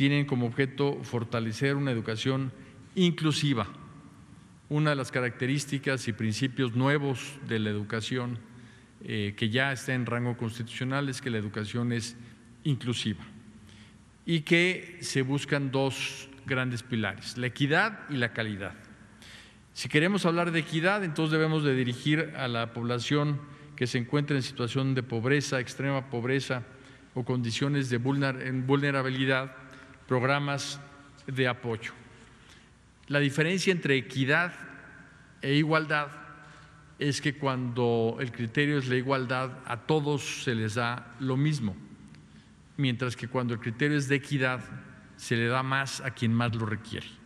tienen como objeto fortalecer una educación inclusiva, una de las características y principios nuevos de la educación eh, que ya está en rango constitucional es que la educación es inclusiva y que se buscan dos grandes pilares, la equidad y la calidad. Si queremos hablar de equidad, entonces debemos de dirigir a la población que se encuentra en situación de pobreza, extrema pobreza o condiciones de vulnerabilidad, programas de apoyo. La diferencia entre equidad e igualdad es que cuando el criterio es la igualdad, a todos se les da lo mismo, mientras que cuando el criterio es de equidad, se le da más a quien más lo requiere.